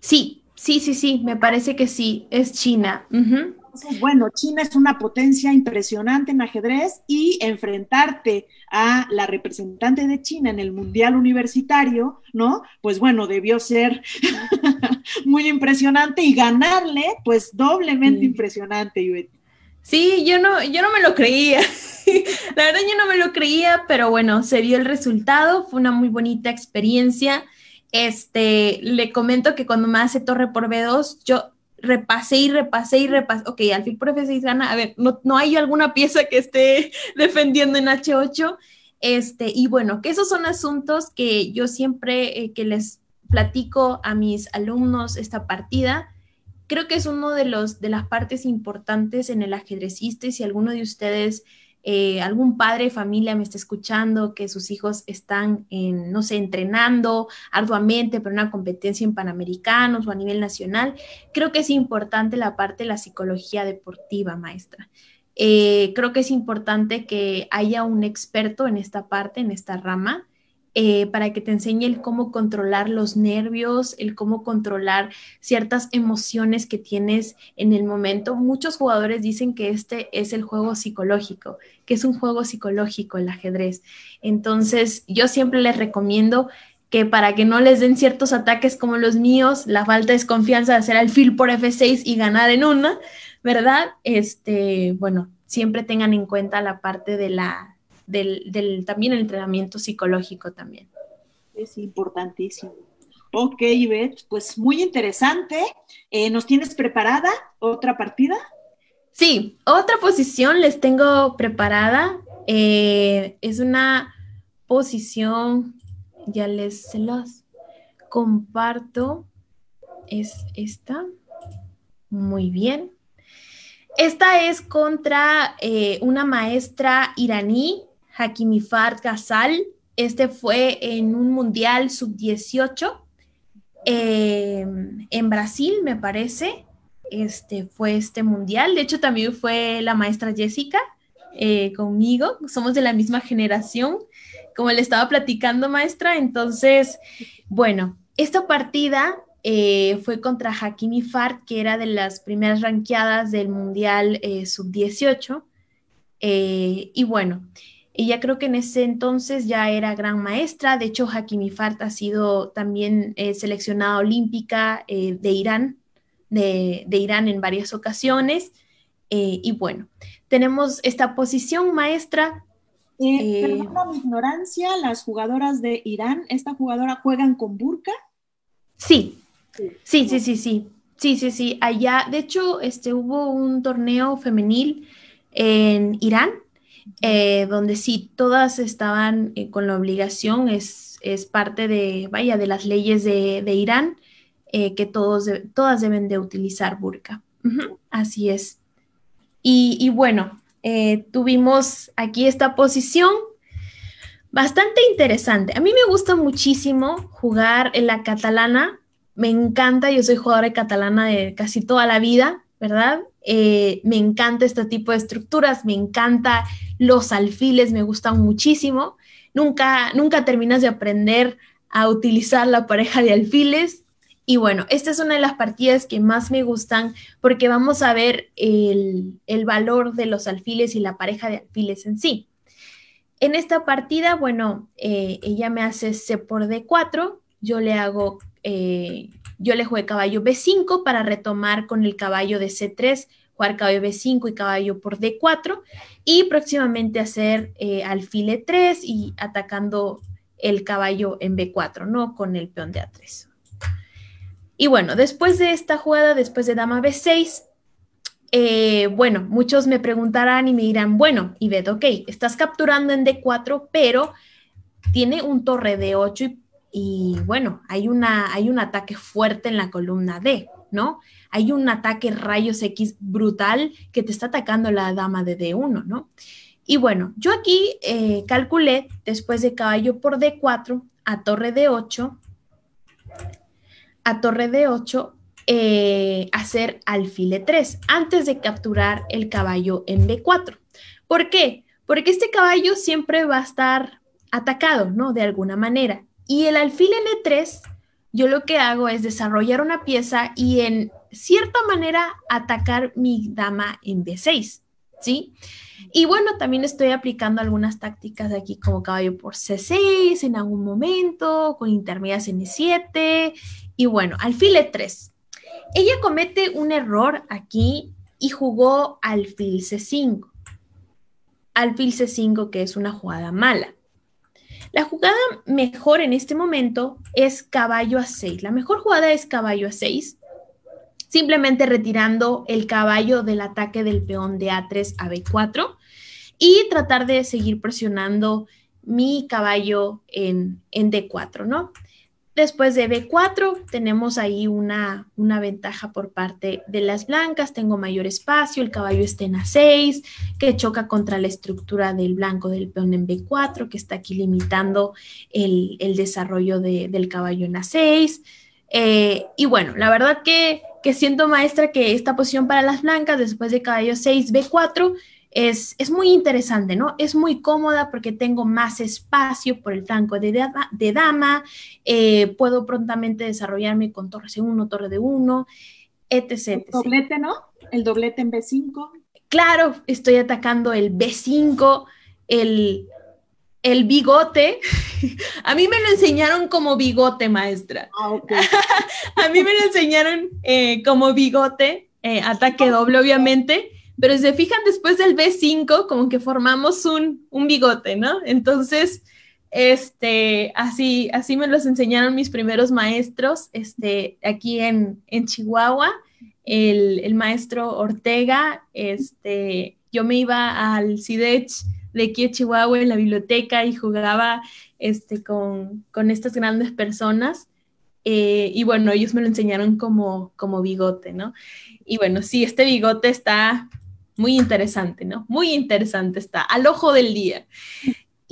Sí, sí, sí, sí, me parece que sí, es China bueno, China es una potencia impresionante en ajedrez y enfrentarte a la representante de China en el Mundial Universitario, ¿no? Pues bueno, debió ser [laughs] muy impresionante y ganarle, pues doblemente impresionante, Sí, yo no, yo no me lo creía. [laughs] la verdad yo no me lo creía, pero bueno, se dio el resultado, fue una muy bonita experiencia. Este, le comento que cuando me hace torre por B2, yo repasé y repasé y repasé, ok, al fin profe gana, a ver, no, hay alguna pieza que esté [laughs] defendiendo en H8, este, y bueno, que esos son asuntos que yo siempre eh, que les platico a mis alumnos esta partida, creo que es uno de los de las partes importantes en el ajedrecista y si alguno de ustedes eh, algún padre de familia me está escuchando que sus hijos están, en, no sé, entrenando arduamente para una competencia en Panamericanos o a nivel nacional, creo que es importante la parte de la psicología deportiva, maestra. Eh, creo que es importante que haya un experto en esta parte, en esta rama, eh, para que te enseñe el cómo controlar los nervios, el cómo controlar ciertas emociones que tienes en el momento. Muchos jugadores dicen que este es el juego psicológico, que es un juego psicológico el ajedrez. Entonces, yo siempre les recomiendo que para que no les den ciertos ataques como los míos, la falta de confianza de hacer alfil por F6 y ganar en una, ¿verdad? Este, bueno, siempre tengan en cuenta la parte de la, del, también el entrenamiento psicológico también. Es importantísimo. Ok, Ivette, pues muy interesante. Eh, ¿Nos tienes preparada otra partida? Sí, otra posición les tengo preparada. Eh, es una posición, ya les se los comparto. Es esta. Muy bien. Esta es contra eh, una maestra iraní Hakimifar Gazal. Este fue en un Mundial sub-18 eh, en Brasil, me parece. Este fue este mundial. De hecho, también fue la maestra Jessica eh, conmigo. Somos de la misma generación, como le estaba platicando, maestra. Entonces, bueno, esta partida eh, fue contra Hakimi Fart, que era de las primeras ranqueadas del Mundial Sub-18. y bueno, ya creo que en ese entonces ya era gran maestra, de hecho Hakimi Fart ha sido también eh, seleccionada olímpica eh, de Irán, de, Irán en varias ocasiones. Eh, y bueno, tenemos esta posición maestra. por ignorancia, las jugadoras de Irán, ¿esta jugadora juegan con burka? Sí, sí, sí, sí, sí. Sí, sí, sí. Allá, de hecho, este, hubo un torneo femenil en Irán eh, donde sí todas estaban eh, con la obligación, es, es, parte de, vaya, de las leyes de, Irán, eh, que todos todas deben de utilizar burka. así es. Y, bueno, tuvimos aquí esta posición bastante interesante. A mí me gusta muchísimo jugar en la catalana. Me encanta, yo soy jugadora catalana de casi toda la vida, ¿verdad? me encanta este tipo de estructuras, me encanta los alfiles me gustan muchísimo. Nunca, nunca terminas de aprender a utilizar la pareja de alfiles. Y bueno, esta es una de las partidas que más me gustan porque vamos a ver el, valor de los alfiles y la pareja de alfiles en sí. En esta partida, bueno, eh, ella me hace C por D4, yo le hago, eh, yo le jugué caballo B5 para retomar con el caballo de C3 jugar caballo B5 y caballo por D4 y próximamente hacer eh, alfil 3 e y atacando el caballo en B4, ¿no? Con el peón de A3. Y bueno, después de esta jugada, después de dama B6, eh, bueno, muchos me preguntarán y me dirán, bueno, Ivette, ok, estás capturando en D4, pero tiene un torre de 8 y, y, bueno, hay, una, hay un ataque fuerte en la columna D, ¿no? hay un ataque rayos X brutal que te está atacando la dama de D1, ¿no? Y bueno, yo aquí eh, calculé después de caballo por D4 a torre D8, a torre D8 eh, hacer alfil e 3 antes de capturar el caballo en B4. ¿Por qué? Porque este caballo siempre va a estar atacado, ¿no? De alguna manera. Y el alfil e 3 yo lo que hago es desarrollar una pieza y en cierta manera atacar mi dama en B6, ¿sí? Y bueno, también estoy aplicando algunas tácticas aquí como caballo por C6 en algún momento, con intermedias en E7 y bueno, alfil E3. Ella comete un error aquí y jugó alfil C5. Alfil C5 que es una jugada mala. La jugada mejor en este momento es caballo a 6. La mejor jugada es caballo a 6 simplemente retirando el caballo del ataque del peón de A3 a B4 y tratar de seguir presionando mi caballo en, en D4, ¿no? Después de B4 tenemos ahí una, una, ventaja por parte de las blancas, tengo mayor espacio, el caballo está en A6, que choca contra la estructura del blanco del peón en B4, que está aquí limitando el, desarrollo del caballo en A6. Eh, y bueno, la verdad que que siento maestra que esta posición para las blancas después de caballo 6 B4 es, es muy interesante, ¿no? Es muy cómoda porque tengo más espacio por el flanco de dama, de dama eh, puedo prontamente desarrollarme con torre C1, torre de 1 etc. El doblete, ¿no? El doblete en B5. Claro, estoy atacando el B5, el, el bigote, [laughs] a mí me lo enseñaron como bigote, maestra. Ah, [laughs] a mí me lo enseñaron eh, como bigote, eh, ataque oh. doble, obviamente. Pero si se fijan, después del B5, como que formamos un, un bigote, ¿no? Entonces, este, así, así me los enseñaron mis primeros maestros, este, aquí en, Chihuahua, el, maestro Ortega, este, yo me iba al CIDECH de aquí Chihuahua en la biblioteca y jugaba este, con, estas grandes personas. Eh, y bueno, ellos me lo enseñaron como, como bigote, ¿no? Y bueno, sí, este bigote está muy interesante, ¿no? Muy interesante está, al ojo del día.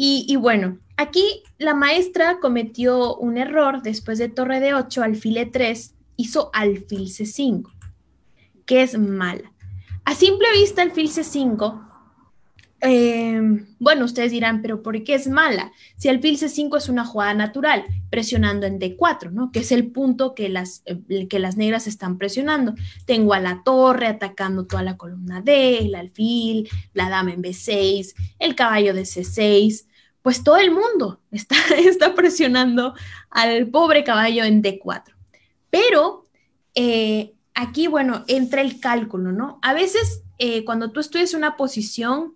Y, bueno, aquí la maestra cometió un error después de torre de 8, alfil E3, hizo alfil C5, que es mala. A simple vista, alfil C5 Em, bueno, ustedes dirán, pero ¿por qué es mala? Si el alfil C5 es una jugada natural, presionando en D4, ¿no? Que es el punto que las, eh, que las negras están presionando. Tengo a la torre atacando toda la columna D, el alfil, la dama en B6, el caballo de C6. Pues todo el mundo [laughs] está, está presionando al pobre caballo en D4. Pero eh, aquí, bueno, entra el cálculo, ¿no? A veces, eh, cuando tú estudias una posición,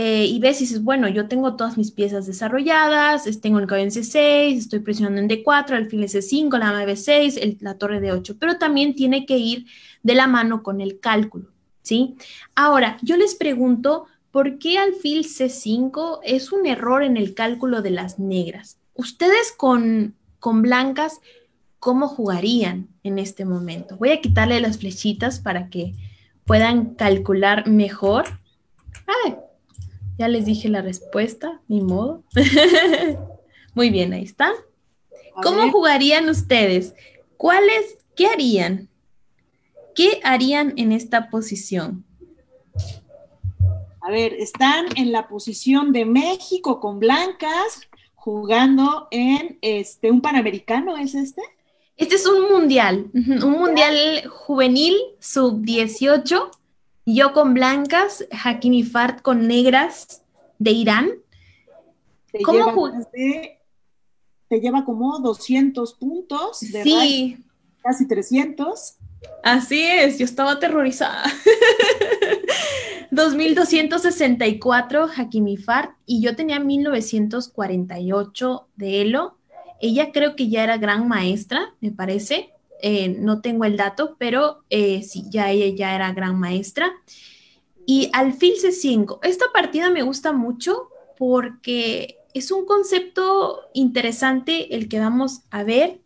eh, y ves y dices, bueno, yo tengo todas mis piezas desarrolladas, tengo el caballo en C6, estoy presionando en D4, alfil alfil C5, la dama B6, la torre D8, pero también tiene que ir de la mano con el cálculo, ¿sí? Ahora, yo les pregunto, ¿por qué alfil C5 es un error en el cálculo de las negras? Ustedes con, con blancas, ¿cómo jugarían en este momento? Voy a quitarle las flechitas para que puedan calcular mejor. ver. Ah, ya les dije la respuesta, ni modo. [laughs] Muy bien, ahí está. ¿Cómo jugarían ustedes? ¿Cuáles? ¿Qué harían? ¿Qué harían en esta posición? A ver, están en la posición de México con blancas jugando en este un panamericano, ¿es este? Este es un mundial, un mundial juvenil sub 18 yo con blancas, Hakimi Fart con negras de Irán. Te ¿Cómo lleva Te lleva como 200 puntos. De sí. casi 300. Así es, yo estaba aterrorizada. 2264 Hakimi Fart y yo tenía 1948 de Elo. Ella creo que ya era gran maestra, me parece. Eh, no tengo el dato, pero eh, sí, ya ella era gran maestra. Y alfil C5, esta partida me gusta mucho porque es un concepto interesante el que vamos a ver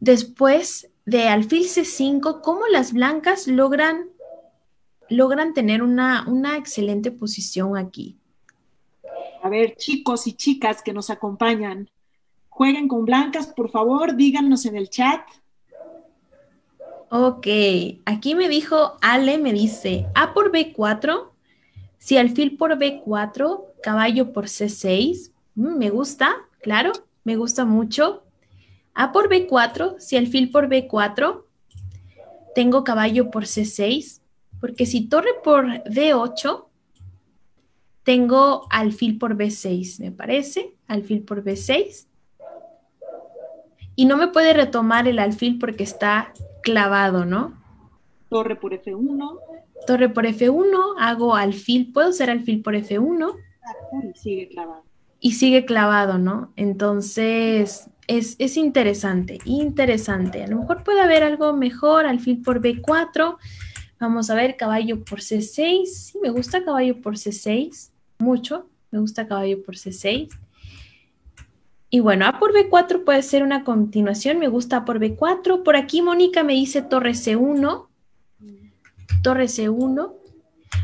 después de alfil C5, cómo las blancas logran, logran tener una, una excelente posición aquí. A ver, chicos y chicas que nos acompañan, jueguen con blancas, por favor, díganos en el chat Ok, aquí me dijo Ale, me dice A por B4, si alfil por B4, caballo por C6, mm, me gusta, claro, me gusta mucho. A por B4, si alfil por B4, tengo caballo por C6, porque si torre por D8, tengo alfil por B6, me parece, alfil por B6. Y no me puede retomar el alfil porque está clavado, ¿no? Torre por F1. Torre por F1, hago alfil, puedo ser alfil por F1. Y sigue clavado. Y sigue clavado, ¿no? Entonces, es, es, interesante, interesante. A lo mejor puede haber algo mejor, alfil por B4. Vamos a ver, caballo por C6. Sí, me gusta caballo por C6, mucho. Me gusta caballo por C6. Y bueno, A por B4 puede ser una continuación, me gusta A por B4. Por aquí Mónica me dice torre C1, torre C1.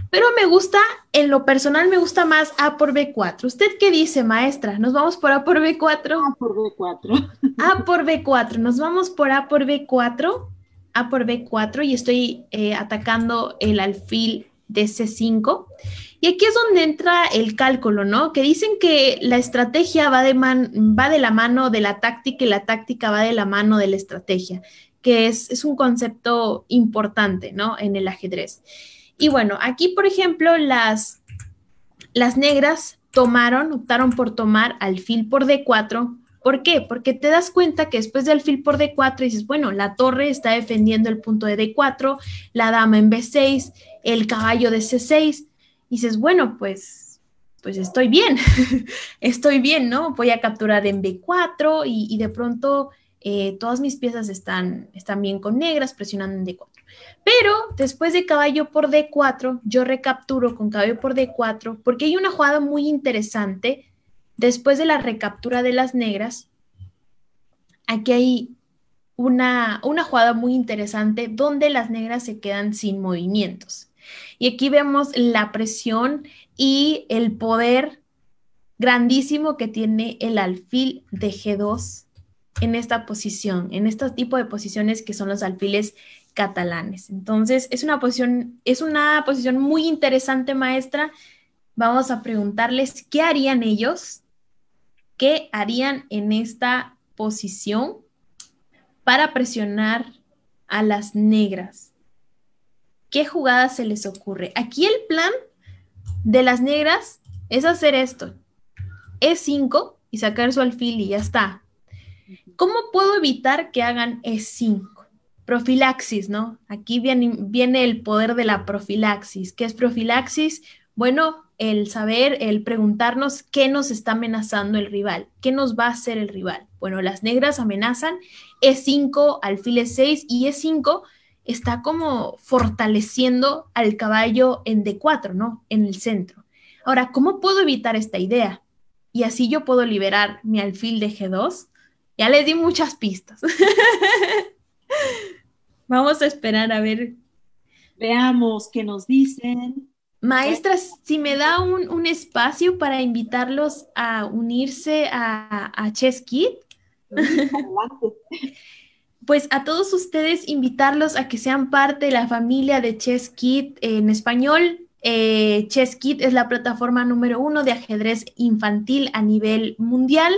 Pero me gusta, en lo personal me gusta más A por B4. ¿Usted qué dice, maestra? ¿Nos vamos por A por B4? A por B4. A por B4, nos vamos por A por B4. A por B4 y estoy eh, atacando el alfil de C5. Y aquí es donde entra el cálculo, ¿no? Que dicen que la estrategia va de, va de la mano de la táctica y la táctica va de la mano de la estrategia, que es, un concepto importante, ¿no? En el ajedrez. Y bueno, aquí, por ejemplo, las, las negras tomaron, optaron por tomar alfil por D4. ¿Por qué? Porque te das cuenta que después de alfil por D4 dices, bueno, la torre está defendiendo el punto de D4, la dama en B6, el caballo de C6 dices, bueno, pues, pues estoy bien, [laughs] estoy bien, ¿no? Voy a capturar en B4 y, de pronto eh, todas mis piezas están, están bien con negras presionando en D4. Pero después de caballo por D4, yo recapturo con caballo por D4 porque hay una jugada muy interesante después de la recaptura de las negras. Aquí hay una, una jugada muy interesante donde las negras se quedan sin movimientos. Y aquí vemos la presión y el poder grandísimo que tiene el alfil de G2 en esta posición, en este tipo de posiciones que son los alfiles catalanes. Entonces, es una posición, es una posición muy interesante, maestra. Vamos a preguntarles qué harían ellos, qué harían en esta posición para presionar a las negras qué jugada se les ocurre. Aquí el plan de las negras es hacer esto. E5 y sacar su alfil y ya está. ¿Cómo puedo evitar que hagan E5? Profilaxis, ¿no? Aquí viene, viene el poder de la profilaxis. ¿Qué es profilaxis? Bueno, el saber, el preguntarnos qué nos está amenazando el rival, qué nos va a hacer el rival. Bueno, las negras amenazan E5, alfil E6 y E5 está como fortaleciendo al caballo en D4, ¿no? En el centro. Ahora, ¿cómo puedo evitar esta idea? Y así yo puedo liberar mi alfil de G2. Ya les di muchas pistas. [laughs] Vamos a esperar a ver. Veamos qué nos dicen. Maestras, si me da un, espacio para invitarlos a unirse a, a Chess Kit. [laughs] pues a todos ustedes invitarlos a que sean parte de la familia de Chess Kit en español. Eh, Kit es la plataforma número uno de ajedrez infantil a nivel mundial.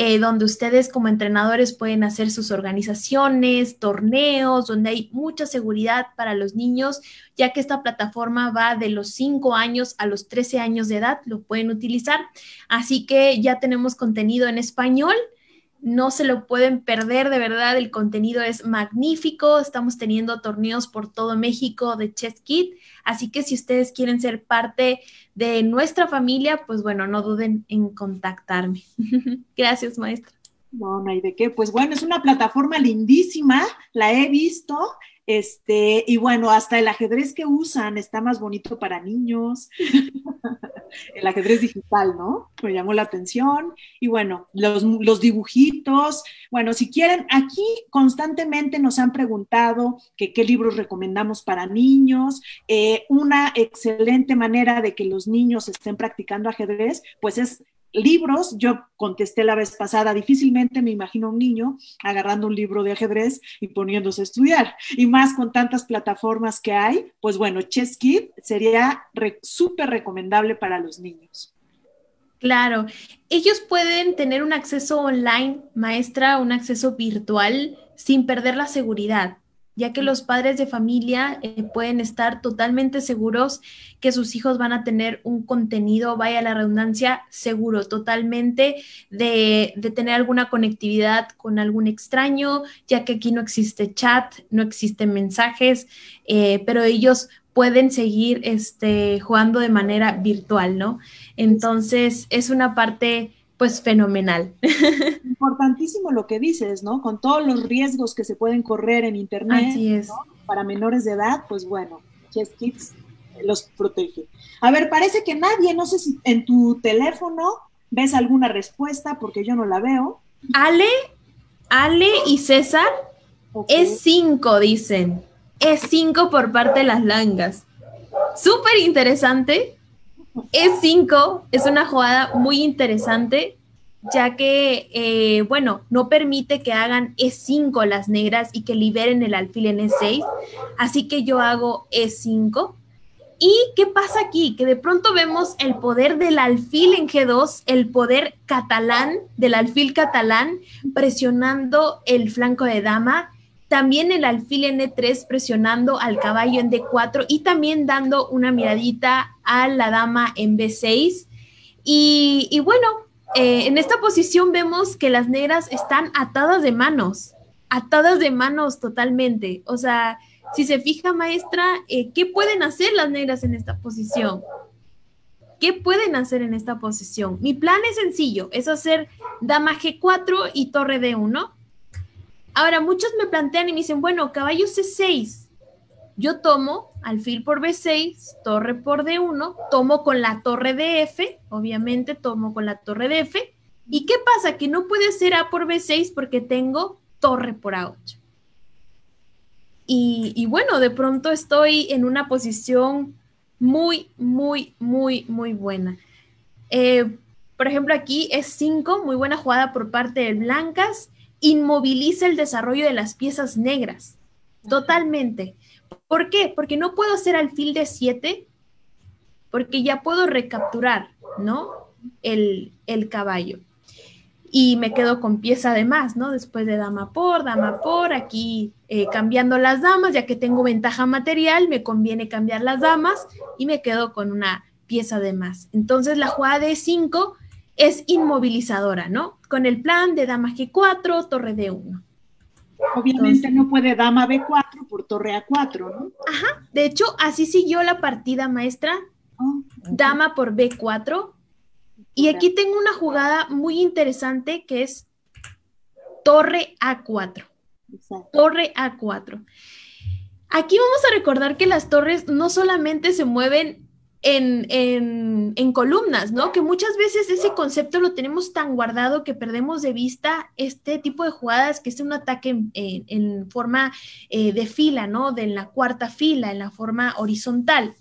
Eh, donde ustedes como entrenadores pueden hacer sus organizaciones, torneos, donde hay mucha seguridad para los niños, ya que esta plataforma va de los 5 años a los 13 años de edad, lo pueden utilizar. Así que ya tenemos contenido en español no se lo pueden perder, de verdad, el contenido es magnífico. Estamos teniendo torneos por todo México de Chess Kit, así que si ustedes quieren ser parte de nuestra familia, pues bueno, no duden en contactarme. [laughs] Gracias, maestra. No, no hay de qué. Pues bueno, es una plataforma lindísima, la he visto este, y bueno, hasta el ajedrez que usan está más bonito para niños. [laughs] el ajedrez digital, ¿no? Me llamó la atención. Y bueno, los, dibujitos. Bueno, si quieren, aquí constantemente nos han preguntado que qué libros recomendamos para niños. Eh, una excelente manera de que los niños estén practicando ajedrez, pues es libros, yo contesté la vez pasada, difícilmente me imagino un niño agarrando un libro de ajedrez y poniéndose a estudiar. Y más con tantas plataformas que hay, pues bueno, ChessKid sería súper recomendable para los niños. Claro, ellos pueden tener un acceso online, maestra, un acceso virtual sin perder la seguridad ya que los padres de familia eh, pueden estar totalmente seguros que sus hijos van a tener un contenido, vaya la redundancia, seguro, totalmente de, de tener alguna conectividad con algún extraño, ya que aquí no existe chat, no existen mensajes, eh, pero ellos pueden seguir este, jugando de manera virtual, ¿no? Entonces, es una parte pues fenomenal. [laughs] Importantísimo lo que dices, ¿no? Con todos los riesgos que se pueden correr en Internet Así es. para menores de edad, pues bueno, Chess Kids eh, los protege. A ver, parece que nadie, no sé si en tu teléfono ves alguna respuesta porque yo no la veo. Ale, Ale y César es cinco, dicen. Es cinco por parte de las langas. Súper interesante e5 es una jugada muy interesante ya que, eh, bueno, no permite que hagan E5 las negras y que liberen el alfil en E6, así que yo hago E5. ¿Y qué pasa aquí? Que de pronto vemos el poder del alfil en G2, el poder catalán, del alfil catalán, presionando el flanco de dama también el alfil en E3 presionando al caballo en D4 y también dando una miradita a la dama en B6. Y, bueno, eh, en esta posición vemos que las negras están atadas de manos, atadas de manos totalmente. O sea, si se fija maestra, eh, ¿qué pueden hacer las negras en esta posición? ¿Qué pueden hacer en esta posición? Mi plan es sencillo, es hacer dama G4 y torre D1 Ahora, muchos me plantean y me dicen, bueno, caballo C6. Yo tomo alfil por B6, torre por D1, tomo con la torre de F, obviamente tomo con la torre de F. ¿Y qué pasa? Que no puede ser A por B6 porque tengo torre por A8. Y, bueno, de pronto estoy en una posición muy, muy, muy, muy buena. Eh, por ejemplo, aquí es 5, muy buena jugada por parte de Blancas inmoviliza el desarrollo de las piezas negras, totalmente. ¿Por qué? Porque no puedo hacer alfil de 7, porque ya puedo recapturar, ¿no? El, el, caballo. Y me quedo con pieza de más, ¿no? Después de dama por, dama por, aquí eh, cambiando las damas, ya que tengo ventaja material, me conviene cambiar las damas y me quedo con una pieza de más. Entonces la jugada de 5 es inmovilizadora, ¿no? con el plan de dama G4, torre D1. Obviamente no puede dama B4 por torre A4, ¿no? Ajá, de hecho así siguió la partida maestra, ah, dama por B4. Y aquí tengo una jugada muy interesante que es torre A4. Torre A4. Aquí vamos a recordar que las torres no solamente se mueven en, columnas, ¿no? Que muchas veces ese concepto lo tenemos tan guardado que perdemos de vista este tipo de jugadas que es un ataque en, forma eh, de fila, ¿no? De la cuarta fila, en la forma horizontal.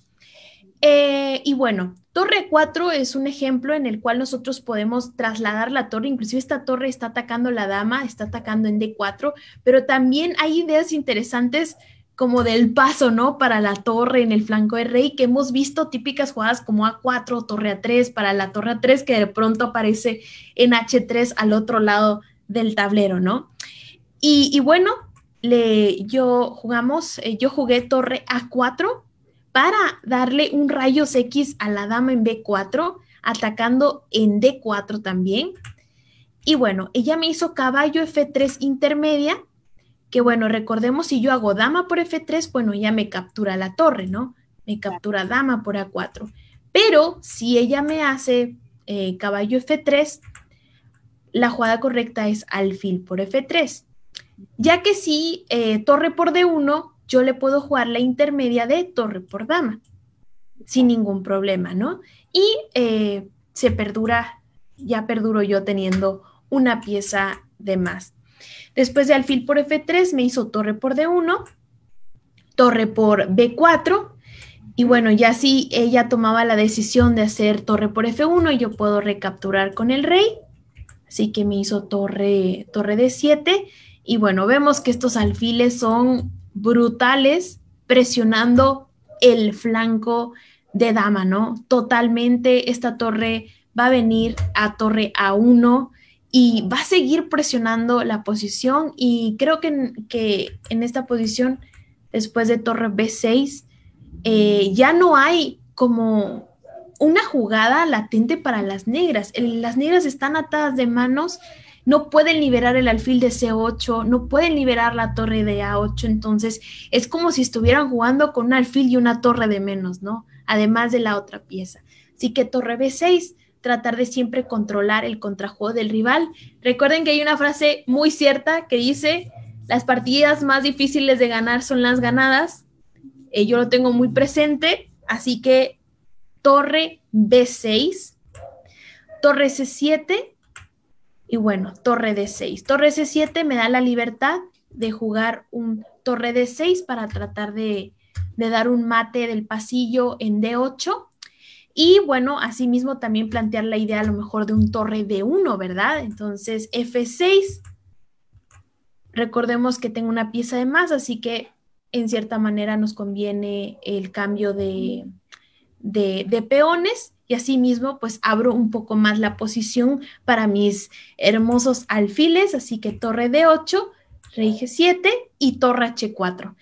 Eh, y bueno, torre 4 es un ejemplo en el cual nosotros podemos trasladar la torre, inclusive esta torre está atacando la dama, está atacando en D4, pero también hay ideas interesantes como del paso, ¿no? Para la torre en el flanco de rey, que hemos visto típicas jugadas como A4, torre A3, para la torre A3, que de pronto aparece en H3 al otro lado del tablero, ¿no? Y, bueno, le, yo jugamos, eh, yo jugué torre A4 para darle un rayos X a la dama en B4, atacando en D4 también. Y bueno, ella me hizo caballo F3 intermedia que bueno, recordemos si yo hago dama por F3, bueno, ya me captura la torre, ¿no? Me captura dama por A4. Pero si ella me hace eh, caballo F3, la jugada correcta es alfil por F3. Ya que si eh, torre por D1, yo le puedo jugar la intermedia de torre por dama, sin ningún problema, ¿no? Y eh, se perdura, ya perduro yo teniendo una pieza de más. Después de alfil por F3 me hizo torre por D1, torre por B4. Y bueno, ya si ella tomaba la decisión de hacer torre por F1, yo puedo recapturar con el rey. Así que me hizo torre, torre D7. Y bueno, vemos que estos alfiles son brutales presionando el flanco de dama, ¿no? Totalmente esta torre va a venir a torre A1, y va a seguir presionando la posición y creo que, en esta posición, después de torre B6, eh, ya no hay como una jugada latente para las negras. las negras están atadas de manos, no pueden liberar el alfil de C8, no pueden liberar la torre de A8, entonces es como si estuvieran jugando con un alfil y una torre de menos, ¿no? Además de la otra pieza. Así que torre B6 tratar de siempre controlar el contrajuego del rival. Recuerden que hay una frase muy cierta que dice, las partidas más difíciles de ganar son las ganadas. Eh, yo lo tengo muy presente, así que torre B6, torre C7 y bueno, torre D6. Torre C7 me da la libertad de jugar un torre D6 para tratar de, de dar un mate del pasillo en D8 y bueno, asimismo también plantear la idea a lo mejor de un torre de uno, ¿verdad? Entonces, F6, recordemos que tengo una pieza de más, así que en cierta manera nos conviene el cambio de, de, peones y asimismo pues abro un poco más la posición para mis hermosos alfiles, así que torre de 8, rey G7 y torre H4.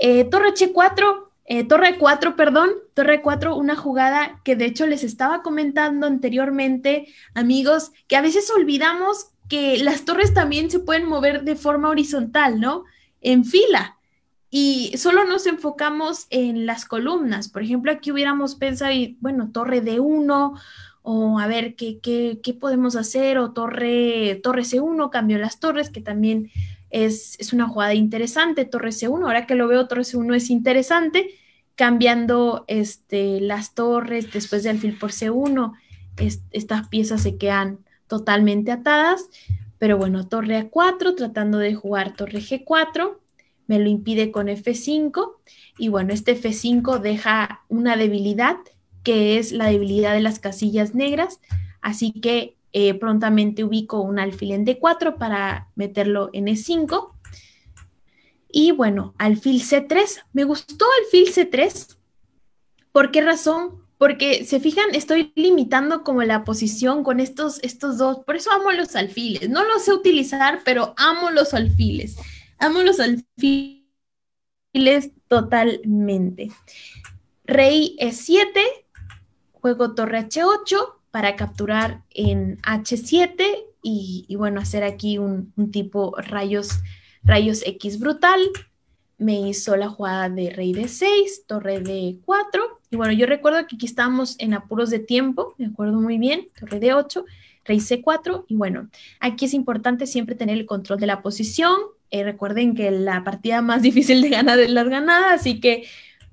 Eh, torre H4 eh, torre 4, perdón, Torre 4, una jugada que de hecho les estaba comentando anteriormente, amigos, que a veces olvidamos que las torres también se pueden mover de forma horizontal, ¿no? En fila. Y solo nos enfocamos en las columnas. Por ejemplo, aquí hubiéramos pensado, y, bueno, torre de 1 o a ver ¿qué, qué, qué podemos hacer, o torre, torre C1, cambio las torres, que también es, una jugada interesante, torre C1, ahora que lo veo, torre C1 es interesante, cambiando este, las torres después de alfil por C1, estas piezas se quedan totalmente atadas, pero bueno, torre A4, tratando de jugar torre G4, me lo impide con F5, y bueno, este F5 deja una debilidad, que es la debilidad de las casillas negras, así que eh, prontamente ubico un alfil en D4 para meterlo en E5. Y bueno, alfil C3. Me gustó alfil C3. ¿Por qué razón? Porque se fijan, estoy limitando como la posición con estos, estos dos. Por eso amo los alfiles. No los sé utilizar, pero amo los alfiles. Amo los alfiles totalmente. Rey E7, juego torre H8, para capturar en H7 y, bueno, hacer aquí un, tipo rayos, rayos X brutal. Me hizo la jugada de rey de 6, torre de 4. Y bueno, yo recuerdo que aquí estábamos en apuros de tiempo, me acuerdo muy bien, torre de 8, rey C4. Y bueno, aquí es importante siempre tener el control de la posición. Eh, recuerden que la partida más [laughs] difícil de ganar es la ganada, así que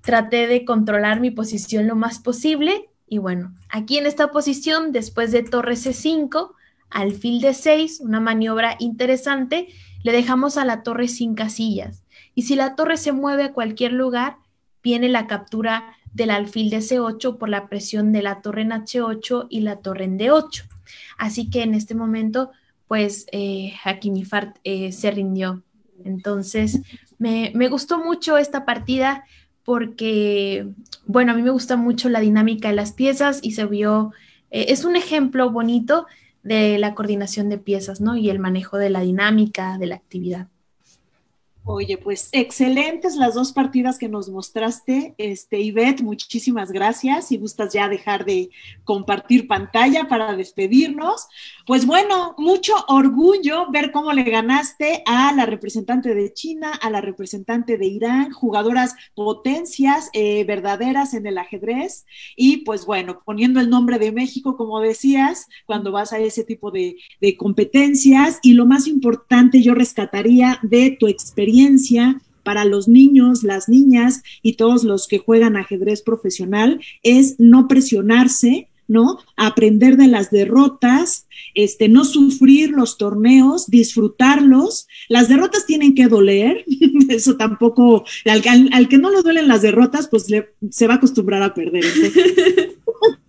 traté de controlar mi posición lo más posible y bueno, aquí en esta posición, después de torre C5, alfil D6, una maniobra interesante, le dejamos a la torre sin casillas. Y si la torre se mueve a cualquier lugar, viene la captura del alfil de C8 por la presión de la torre en H8 y la torre en D8. Así que en este momento, pues eh, eh se rindió. Entonces, me, gustó mucho esta partida porque, bueno, a mí me gusta mucho la dinámica de las piezas y se vio, eh, es un ejemplo bonito de la coordinación de piezas, ¿no? Y el manejo de la dinámica, de la actividad. Oye, pues excelentes las dos partidas que nos mostraste, este, Ivette, muchísimas gracias. Si gustas ya dejar de compartir pantalla para despedirnos. Pues bueno, mucho orgullo ver cómo le ganaste a la representante de China, a la representante de Irán, jugadoras potencias eh, verdaderas en el ajedrez y pues bueno, poniendo el nombre de México, como decías, cuando vas a ese tipo de competencias y lo más importante yo rescataría de tu experiencia experiencia para los niños, las niñas y todos los que juegan ajedrez profesional es no presionarse, ¿no? Aprender de las derrotas, este, no sufrir los torneos, disfrutarlos. Las derrotas tienen que doler, [laughs] eso tampoco, al, que no le duelen las derrotas, pues se va a acostumbrar a perder. [laughs]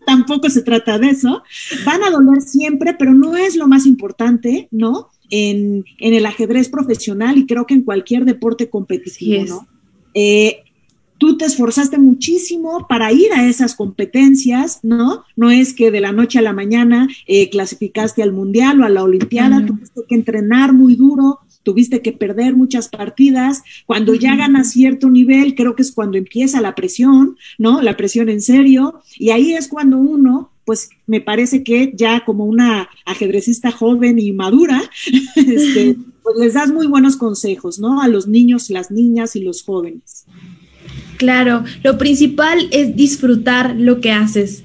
tampoco se trata de eso. Van a doler siempre, pero no es lo más importante, ¿no? en, el ajedrez profesional y creo que en cualquier deporte competitivo, ¿no? Eh, tú te esforzaste muchísimo para ir a esas competencias, ¿no? No es que de la noche a la mañana eh, clasificaste al Mundial o a la Olimpiada, tuviste que entrenar muy duro, tuviste que perder muchas partidas. Cuando ya ganas cierto nivel, creo que es cuando empieza la presión, ¿no? La presión en serio. Y ahí es cuando uno pues me parece que ya como una ajedrecista joven y madura, [laughs] este, pues les das muy buenos consejos, ¿no? A los niños, las niñas y los jóvenes. Claro, lo principal es disfrutar lo que haces.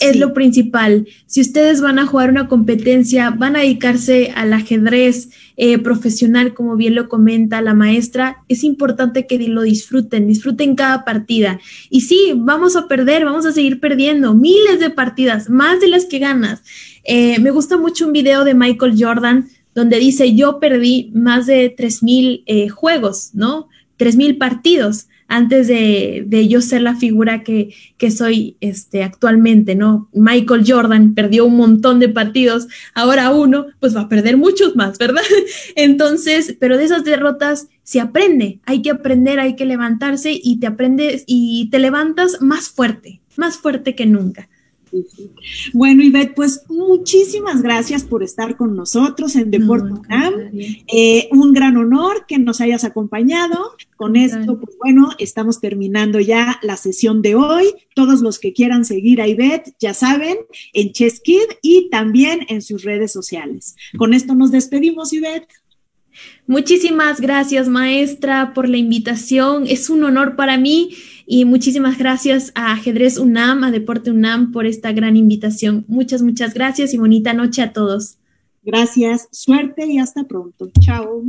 Es lo principal. Si ustedes van a jugar una competencia, van a dedicarse al ajedrez, eh, profesional, como bien lo comenta la maestra, es importante que lo disfruten, disfruten cada partida. Y sí, vamos a perder, vamos a seguir perdiendo miles de partidas, más de las que ganas. Eh, me gusta mucho un video de Michael Jordan donde dice, yo perdí más de 3.000 mil eh, juegos, ¿no? 3.000 partidos antes de, yo ser la figura que, que, soy este, actualmente, ¿no? Michael Jordan perdió un montón de partidos, ahora uno, pues va a perder muchos más, ¿verdad? [laughs] Entonces, pero de esas derrotas se aprende, hay que aprender, hay que levantarse y te aprendes y te levantas más fuerte, más fuerte que nunca. Bueno, Ivette, pues muchísimas gracias por estar con nosotros en Deporte eh, un gran honor que nos hayas acompañado. Con esto, pues bueno, estamos terminando ya la sesión de hoy. Todos los que quieran seguir a Ivet, ya saben, en Cheskid y también en sus redes sociales. Con esto nos despedimos, Ivette. Muchísimas gracias, maestra, por la invitación. Es un honor para mí y muchísimas gracias a Ajedrez UNAM, a Deporte UNAM por esta gran invitación. Muchas, muchas gracias y bonita noche a todos. Gracias, suerte y hasta pronto. Chao.